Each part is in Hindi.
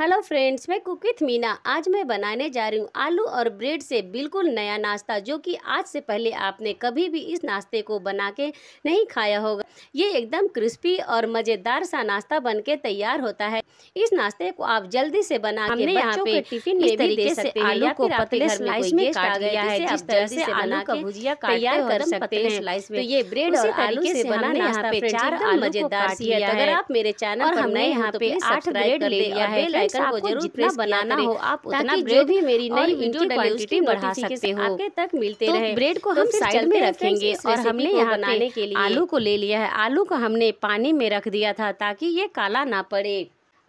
हेलो फ्रेंड्स मैं कुक विथ मीना आज मैं बनाने जा रही हूँ आलू और ब्रेड से बिल्कुल नया नाश्ता जो कि आज से पहले आपने कभी भी इस नाश्ते को बना के नहीं खाया होगा ये एकदम क्रिस्पी और मज़ेदार सा नाश्ता बनके तैयार होता है इस नाश्ते को आप जल्दी से बना के बच्चों यहाँ पे टिफिन में भी दे सकते हैं आलू को पतले स्लाइस में काट गया है जिस तरह से आलू का भुजिया तैयार कर सकते हैं स्लाइस में तो ये ब्रेड और आलू से बना नाश्ता पे चार मज़ेदार सी है अगर आप मेरे चैनल पर नए यहाँ तो पे आठ ब्रेड ले लिया है आइकन को जरूर प्रेस बनाना हो आप उतना जो भी मेरी नई वीडियो क्वांटिटी बढ़ा सकते हो आगे तक मिलते तो रहे ब्रेड को तो हम साइड में रखेंगे और हमने यहाँ बनाने के लिए आलू को ले लिया है आलू को हमने पानी में रख दिया था ताकि ये काला ना पड़े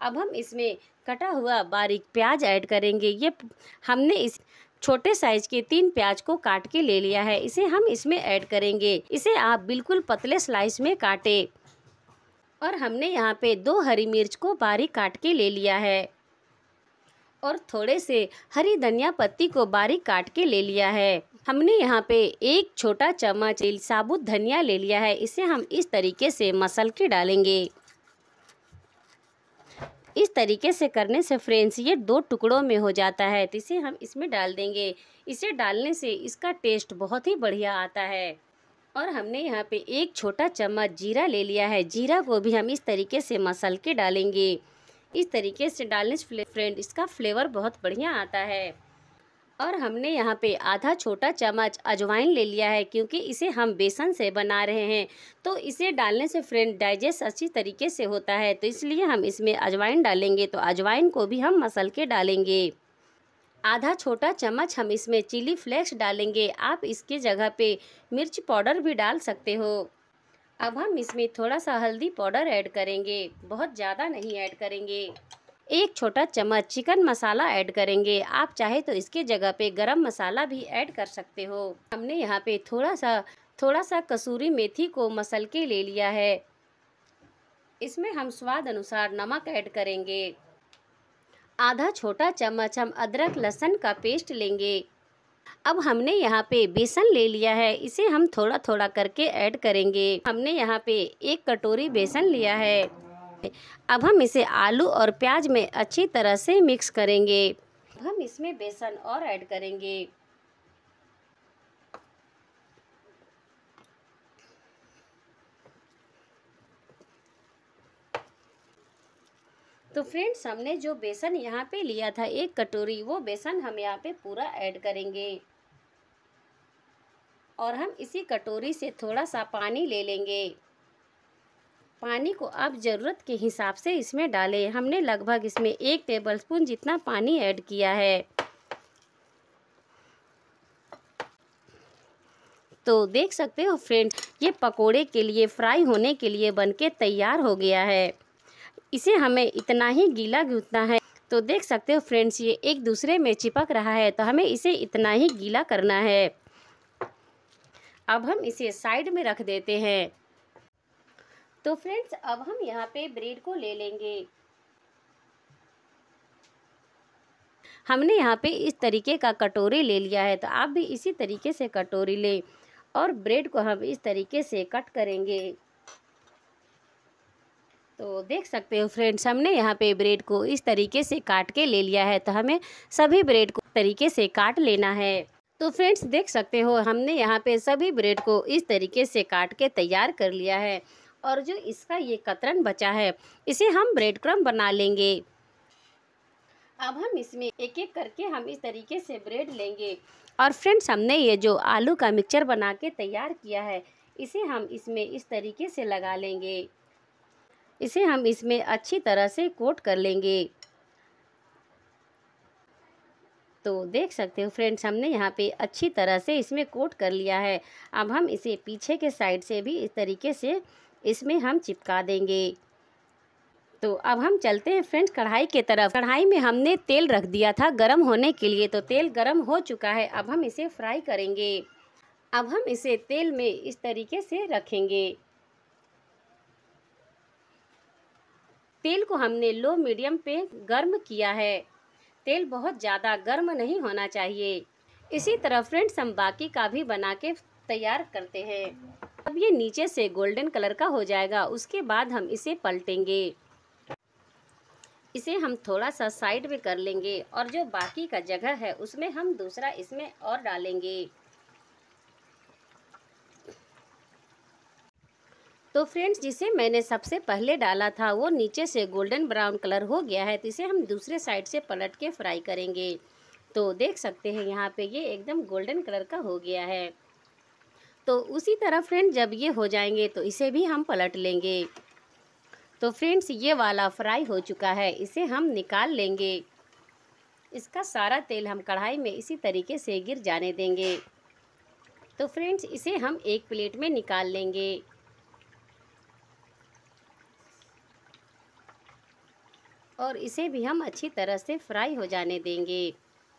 अब हम इसमें कटा हुआ बारीक प्याज ऐड करेंगे ये हमने इस छोटे साइज के तीन प्याज को काट के ले लिया है इसे हम इसमें ऐड करेंगे इसे आप बिल्कुल पतले स्लाइस में काटें और हमने यहाँ पे दो हरी मिर्च को बारीक काट के ले लिया है और थोड़े से हरी धनिया पत्ती को बारीक काट के ले लिया है हमने यहाँ पे एक छोटा चम्मच साबुत धनिया ले लिया है इसे हम इस तरीके से मसल के डालेंगे इस तरीके से करने से फ्रेंड्स ये दो टुकड़ों में हो जाता है तो इसे हम इसमें डाल देंगे इसे डालने से इसका टेस्ट बहुत ही बढ़िया आता है और हमने यहाँ पे एक छोटा चम्मच जीरा ले लिया है जीरा को भी हम इस तरीके से मसल के डालेंगे इस तरीके से डालने से फ्रेंड इसका फ्लेवर बहुत बढ़िया आता है और हमने यहाँ पे आधा छोटा चम्मच अजवाइन ले लिया है क्योंकि इसे हम बेसन से बना रहे हैं तो इसे डालने से फ्रेंड डाइजेस्ट अच्छी तरीके से होता है तो इसलिए हम इसमें अजवाइन डालेंगे तो अजवाइन को भी हम मसल के डालेंगे आधा छोटा चम्मच हम इसमें चिली फ्लेक्स डालेंगे आप इसके जगह पे मिर्च पाउडर भी डाल सकते हो अब हम इसमें थोड़ा सा हल्दी पाउडर ऐड करेंगे बहुत ज़्यादा नहीं ऐड करेंगे एक छोटा चम्मच चिकन मसाला ऐड करेंगे आप चाहे तो इसके जगह पे गरम मसाला भी ऐड कर सकते हो हमने यहाँ पे थोड़ा सा थोड़ा सा कसूरी मेथी को मसल के ले लिया है इसमें हम स्वाद अनुसार नमक ऐड करेंगे आधा छोटा चम्मच हम अदरक लहसुन का पेस्ट लेंगे अब हमने यहाँ पे बेसन ले लिया है इसे हम थोड़ा थोड़ा करके ऐड करेंगे हमने यहाँ पे एक कटोरी बेसन लिया है अब हम इसे आलू और प्याज में अच्छी तरह से मिक्स करेंगे हम इसमें बेसन और ऐड करेंगे तो फ्रेंड्स हमने जो बेसन यहाँ पे लिया था एक कटोरी वो बेसन हम यहाँ पे पूरा ऐड करेंगे और हम इसी कटोरी से थोड़ा सा पानी ले लेंगे पानी को आप ज़रूरत के हिसाब से इसमें डालें हमने लगभग इसमें एक टेबल स्पून जितना पानी ऐड किया है तो देख सकते हो फ्रेंड्स ये पकोड़े के लिए फ्राई होने के लिए बनके तैयार हो गया है इसे हमें इतना ही गीला गूंथना है तो देख सकते हो फ्रेंड्स ये एक दूसरे में चिपक रहा है तो हमें इसे इतना ही गीला करना है अब हम इसे साइड में रख देते हैं तो फ्रेंड्स अब हम यहाँ पे ब्रेड को ले लेंगे हमने यहाँ पे इस तरीके का कटोरी ले लिया है तो आप भी इसी तरीके से कटोरी लें और ब्रेड को हम इस तरीके से कट करेंगे तो देख सकते हो फ्रेंड्स हमने यहाँ पे ब्रेड को इस तरीके से काट के ले लिया है तो हमें सभी ब्रेड को तरीके से काट लेना है तो फ्रेंड्स देख सकते हो हमने यहाँ पे सभी ब्रेड को इस तरीके से काट के तैयार कर लिया है और जो इसका ये कतरन बचा है इसे हम ब्रेड क्रम बना लेंगे अब हम इसमें एक एक करके हम इस तरीके से ब्रेड लेंगे और फ्रेंड्स हमने ये जो आलू का मिक्सचर बना के तैयार किया है इसे हम इसमें इस तरीके से लगा लेंगे इसे हम इसमें अच्छी तरह से कोट कर लेंगे तो देख सकते हो फ्रेंड्स हमने यहाँ पे अच्छी तरह से इसमें कोट कर लिया है अब हम इसे पीछे के साइड से भी इस तरीके से इसमें हम चिपका देंगे तो अब हम चलते हैं फ्रेंड्स कढ़ाई के तरफ कढ़ाई में हमने तेल रख दिया था गरम होने के लिए तो तेल गरम हो चुका है अब हम इसे फ्राई करेंगे अब हम इसे तेल में इस तरीके से रखेंगे तेल को हमने लो मीडियम पे गर्म किया है तेल बहुत ज़्यादा गर्म नहीं होना चाहिए इसी तरह फ्रेंड्स हम बाकी का भी बना के तैयार करते हैं अब ये नीचे से गोल्डन कलर का हो जाएगा उसके बाद हम इसे पलटेंगे इसे हम थोड़ा सा साइड में कर लेंगे और जो बाकी का जगह है उसमें हम दूसरा इसमें और डालेंगे तो फ्रेंड्स जिसे मैंने सबसे पहले डाला था वो नीचे से गोल्डन ब्राउन कलर हो गया है तो इसे हम दूसरे साइड से पलट के फ्राई करेंगे तो देख सकते हैं यहाँ पे ये एकदम गोल्डन कलर का हो गया है तो उसी तरह फ्रेंड जब ये हो जाएंगे तो इसे भी हम पलट लेंगे तो फ्रेंड्स ये वाला फ्राई हो चुका है इसे हम निकाल लेंगे इसका सारा तेल हम कढ़ाई में इसी तरीके से गिर जाने देंगे तो फ्रेंड्स इसे हम एक प्लेट में निकाल लेंगे और इसे भी हम अच्छी तरह से फ्राई हो जाने देंगे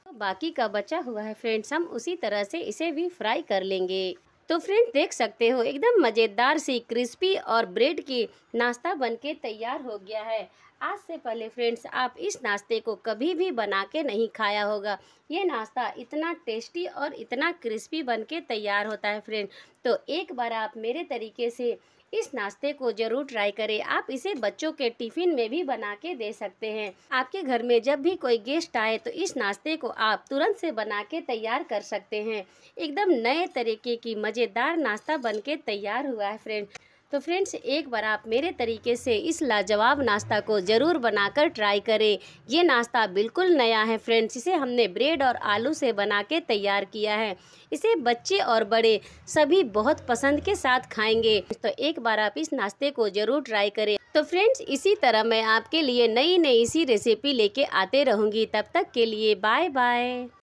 तो बाकी का बचा हुआ है फ्रेंड्स हम उसी तरह से इसे भी फ्राई कर लेंगे तो फ्रेंड्स देख सकते हो एकदम मज़ेदार सी क्रिस्पी और ब्रेड की नाश्ता बनके तैयार हो गया है आज से पहले फ्रेंड्स आप इस नाश्ते को कभी भी बना के नहीं खाया होगा ये नाश्ता इतना टेस्टी और इतना क्रिस्पी बन के तैयार होता है फ्रेंड तो एक बार आप मेरे तरीके से इस नाश्ते को जरूर ट्राई करें आप इसे बच्चों के टिफिन में भी बना के दे सकते हैं आपके घर में जब भी कोई गेस्ट आए तो इस नाश्ते को आप तुरंत से बना के तैयार कर सकते हैं एकदम नए तरीके की मज़ेदार नाश्ता बन के तैयार हुआ है फ्रेंड तो फ्रेंड्स एक बार आप मेरे तरीके से इस लाजवाब नाश्ता को ज़रूर बनाकर ट्राई करें ये नाश्ता बिल्कुल नया है फ्रेंड्स इसे हमने ब्रेड और आलू से बना के तैयार किया है इसे बच्चे और बड़े सभी बहुत पसंद के साथ खाएंगे तो एक बार आप इस नाश्ते को ज़रूर ट्राई करें तो फ्रेंड्स इसी तरह मैं आपके लिए नई नई सी रेसिपी लेके आते रहूँगी तब तक के लिए बाय बाय